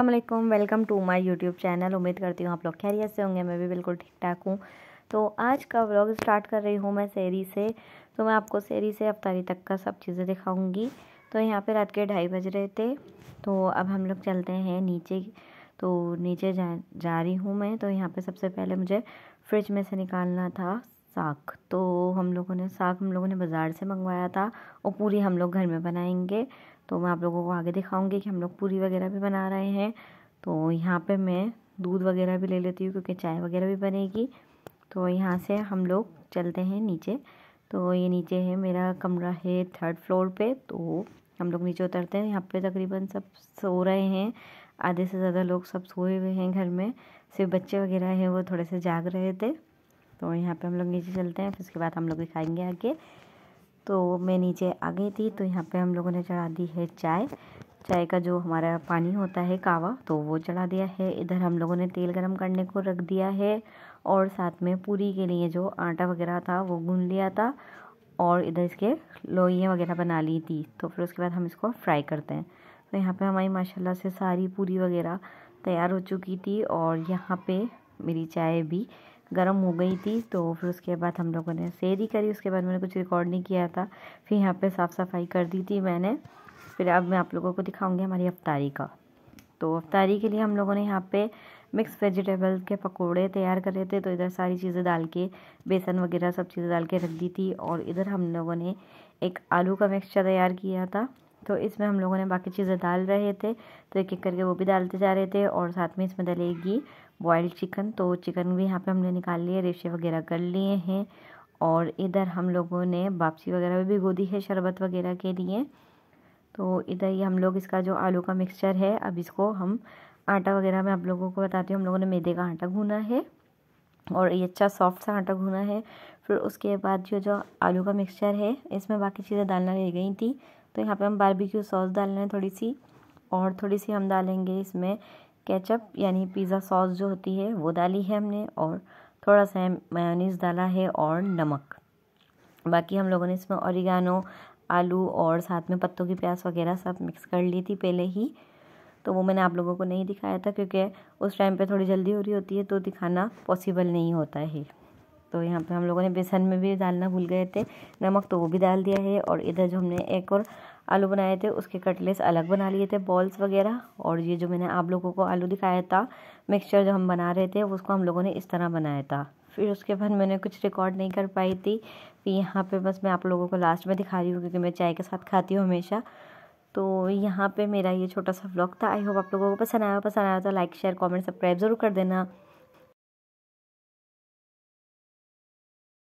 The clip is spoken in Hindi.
अल्लाम welcome to my YouTube channel उम्मीद करती हूँ आप लोग खैरियत से होंगे मैं भी बिल्कुल ठीक ठाक हूँ तो आज का व्लॉग स्टार्ट कर रही हूँ मैं सैरी से तो मैं आपको सैरी से अफ्तारी तक का सब चीज़ें दिखाऊंगी तो यहाँ पे रात के ढाई बज रहे थे तो अब हम लोग चलते हैं नीचे तो नीचे जा जा रही हूँ मैं तो यहाँ पर सबसे पहले मुझे फ्रिज में से निकालना था साग तो हम लोगों ने साग हम लोगों ने बाज़ार से मंगवाया था और पूरी हम लोग घर में बनाएंगे तो मैं आप लोगों को आगे दिखाऊंगी कि हम लोग पूरी वगैरह भी बना रहे हैं तो यहाँ पे मैं दूध वगैरह भी ले लेती हूँ क्योंकि चाय वगैरह भी बनेगी तो यहाँ से हम लोग चलते हैं नीचे तो ये नीचे है मेरा कमरा है थर्ड फ्लोर पर तो हम लोग नीचे उतरते हैं यहाँ पर तकरीबन सब सो रहे हैं आधे से ज़्यादा लोग सब सोए हुए हैं घर में सिर्फ बच्चे वगैरह हैं वो थोड़े से जाग रहे थे तो यहाँ पे हम लोग नीचे चलते हैं फिर उसके बाद हम लोग दिखाएंगे आगे तो मैं नीचे आ गई थी तो यहाँ पे हम लोगों ने चढ़ा दी है चाय चाय का जो हमारा पानी होता है कावा तो वो चढ़ा दिया है इधर हम लोगों ने तेल गरम करने को रख दिया है और साथ में पूरी के लिए जो आटा वगैरह था वो गून लिया था और इधर इसके लोइयाँ वगैरह बना ली थी तो फिर उसके बाद हम इसको फ्राई करते हैं तो यहाँ पर हमारी माशाला से सारी पूरी वगैरह तैयार हो चुकी थी और यहाँ पर मेरी चाय भी गर्म हो गई थी तो फिर उसके बाद हम लोगों ने शेयर ही करी उसके बाद मैंने कुछ रिकॉर्ड नहीं किया था फिर यहाँ पे साफ़ सफाई कर दी थी मैंने फिर अब मैं आप लोगों को दिखाऊंगी हमारी अफ्तारी का तो अफ्तारी के लिए हम लोगों ने यहाँ पे मिक्स वेजिटेबल के पकोड़े तैयार कर रहे थे तो इधर सारी चीज़ें डाल के बेसन वगैरह सब चीज़ें डाल के रख दी थी और इधर हम लोगों ने एक आलू का मिक्सचर तैयार किया था तो इसमें हम लोगों ने बाकी चीज़ें डाल रहे थे तो एक एक करके वो भी डालते जा रहे थे और साथ में इसमें डलेगी बॉयल्ड चिकन तो चिकन भी यहाँ पे हमने निकाल लिए रेशे वगैरह कर लिए हैं और इधर हम लोगों ने वापसी वगैरह भी भिगो दी है शरबत वगैरह के लिए तो इधर ही हम लोग इसका जो आलू का मिक्सचर है अब इसको हम आटा वगैरह मैं आप लोगों को बताती हूँ हम लोगों ने मैदे का आटा गूना है और ये अच्छा सॉफ्ट सा आटा गूना है फिर उसके बाद जो जो आलू का मिक्सचर है इसमें बाकी चीज़ें डालना रह गई थी तो यहाँ पे हम बारबेक्यू सॉस डाल रहे हैं थोड़ी सी और थोड़ी सी हम डालेंगे इसमें केचप यानी पिज़्ज़ा सॉस जो होती है वो डाली है हमने और थोड़ा सा मेयोनीज डाला है और नमक बाकी हम लोगों ने इसमें औरिगानो आलू और साथ में पत्तों की प्याज वगैरह सब मिक्स कर ली थी पहले ही तो वो मैंने आप लोगों को नहीं दिखाया था क्योंकि उस टाइम पे थोड़ी जल्दी हो रही होती है तो दिखाना पॉसिबल नहीं होता है तो यहाँ पे हम लोगों ने बेसन में भी डालना भूल गए थे नमक तो वो भी डाल दिया है और इधर जो हमने एक और आलू बनाए थे उसके कटलेस अलग बना लिए थे बॉल्स वगैरह और ये जो मैंने आप लोगों को आलू दिखाया था मिक्सचर जो हम बना रहे थे उसको हम लोगों ने इस तरह बनाया था फिर उसके बाद मैंने कुछ रिकॉर्ड नहीं कर पाई थी फिर यहाँ पर बस मैं आप लोगों को लास्ट में दिखा रही हूँ क्योंकि मैं चाय के साथ खाती हूँ हमेशा तो यहाँ पर मेरा ये छोटा सा ब्लॉग था आई होप आप लोगों को पसंद आया पसंद आया तो लाइक शेयर कॉमेंट सब्सक्राइब ज़रूर कर देना